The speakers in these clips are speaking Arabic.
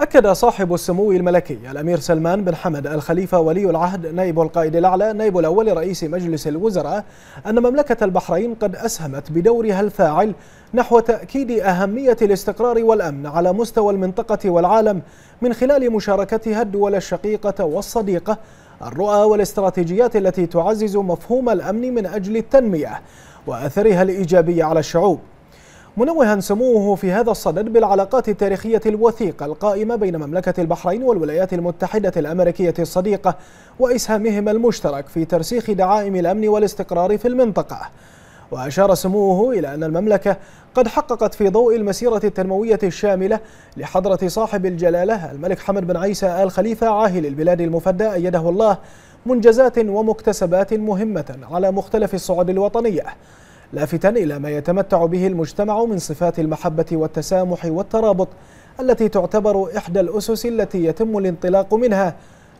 أكد صاحب السمو الملكي الأمير سلمان بن حمد الخليفة ولي العهد نائب القائد الأعلى نائب الأول رئيس مجلس الوزراء أن مملكة البحرين قد أسهمت بدورها الفاعل نحو تأكيد أهمية الاستقرار والأمن على مستوى المنطقة والعالم من خلال مشاركتها الدول الشقيقة والصديقة الرؤى والاستراتيجيات التي تعزز مفهوم الأمن من أجل التنمية وأثرها الإيجابي على الشعوب منوها سموه في هذا الصدد بالعلاقات التاريخية الوثيقة القائمة بين مملكة البحرين والولايات المتحدة الأمريكية الصديقة وإسهامهما المشترك في ترسيخ دعائم الأمن والاستقرار في المنطقة وأشار سموه إلى أن المملكة قد حققت في ضوء المسيرة التنموية الشاملة لحضرة صاحب الجلالة الملك حمد بن عيسى آل خليفة عاهل البلاد المفدى أيده الله منجزات ومكتسبات مهمة على مختلف الصعد الوطنية لافتا إلى ما يتمتع به المجتمع من صفات المحبة والتسامح والترابط التي تعتبر إحدى الأسس التي يتم الانطلاق منها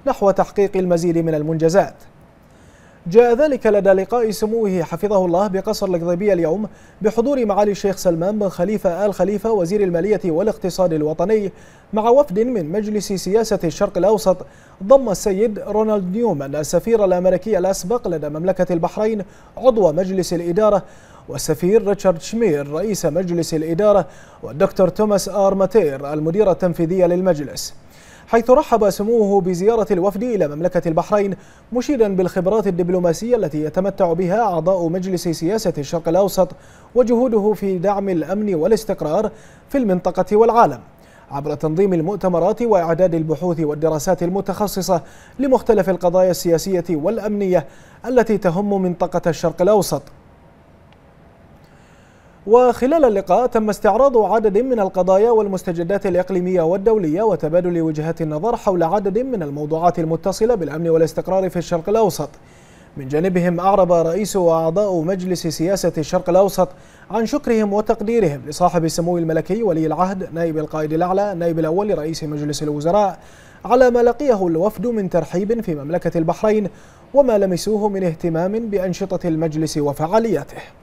نحو تحقيق المزيد من المنجزات جاء ذلك لدى لقاء سموه حفظه الله بقصر القضيبية اليوم بحضور معالي الشيخ سلمان بن خليفة آل خليفة وزير المالية والاقتصاد الوطني مع وفد من مجلس سياسة الشرق الأوسط ضم السيد رونالد نيومان السفير الأمريكي الأسبق لدى مملكة البحرين عضو مجلس الإدارة والسفير ريتشارد شمير رئيس مجلس الإدارة والدكتور توماس آر ماتير المدير التنفيذي للمجلس حيث رحب سموه بزيارة الوفد إلى مملكة البحرين مشيدا بالخبرات الدبلوماسية التي يتمتع بها أعضاء مجلس سياسة الشرق الأوسط وجهوده في دعم الأمن والاستقرار في المنطقة والعالم عبر تنظيم المؤتمرات وإعداد البحوث والدراسات المتخصصة لمختلف القضايا السياسية والأمنية التي تهم منطقة الشرق الأوسط وخلال اللقاء تم استعراض عدد من القضايا والمستجدات الإقليمية والدولية وتبادل وجهات النظر حول عدد من الموضوعات المتصلة بالأمن والاستقرار في الشرق الأوسط من جانبهم أعرب رئيس وأعضاء مجلس سياسة الشرق الأوسط عن شكرهم وتقديرهم لصاحب السمو الملكي ولي العهد نائب القائد الأعلى نائب الأول رئيس مجلس الوزراء على ما لقيه الوفد من ترحيب في مملكة البحرين وما لمسوه من اهتمام بأنشطة المجلس وفعالياته